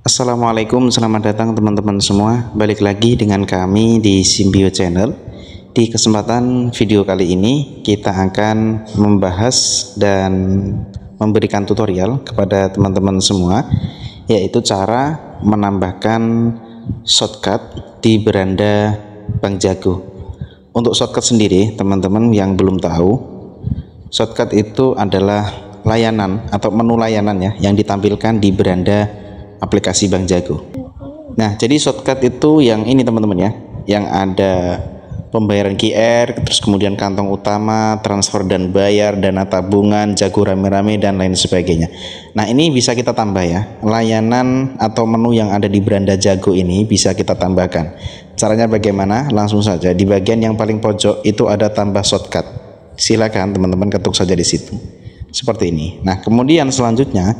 Assalamualaikum, selamat datang teman-teman semua Balik lagi dengan kami di Simbio Channel Di kesempatan video kali ini kita akan membahas dan memberikan tutorial kepada teman-teman semua Yaitu cara menambahkan shortcut di beranda Bang Jago Untuk shortcut sendiri teman-teman yang belum tahu Shortcut itu adalah layanan atau menu layanan ya yang ditampilkan di beranda aplikasi Bank Jago. Nah, jadi shortcut itu yang ini teman-teman ya, yang ada pembayaran QR, terus kemudian kantong utama, transfer dan bayar, dana tabungan, jago rame-rame dan lain sebagainya. Nah, ini bisa kita tambah ya. Layanan atau menu yang ada di beranda Jago ini bisa kita tambahkan. Caranya bagaimana? Langsung saja di bagian yang paling pojok itu ada tambah shortcut. Silakan teman-teman ketuk saja di situ. Seperti ini. Nah, kemudian selanjutnya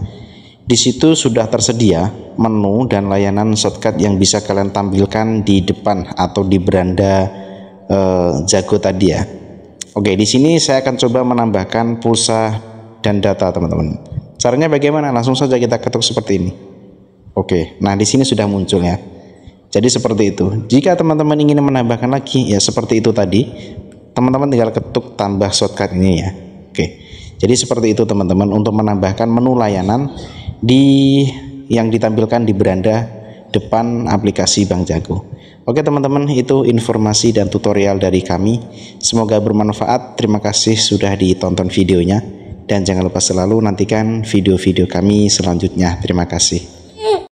di situ sudah tersedia menu dan layanan shortcut yang bisa kalian tampilkan di depan atau di beranda eh, Jago tadi ya. Oke, di sini saya akan coba menambahkan pulsa dan data teman-teman. Caranya bagaimana? Langsung saja kita ketuk seperti ini. Oke, nah di sini sudah muncul ya. Jadi seperti itu. Jika teman-teman ingin menambahkan lagi ya seperti itu tadi, teman-teman tinggal ketuk tambah shortcut ini ya. Oke. Jadi seperti itu teman-teman untuk menambahkan menu layanan di yang ditampilkan di beranda depan aplikasi Bank Jago. Oke teman-teman, itu informasi dan tutorial dari kami. Semoga bermanfaat. Terima kasih sudah ditonton videonya. Dan jangan lupa selalu nantikan video-video kami selanjutnya. Terima kasih.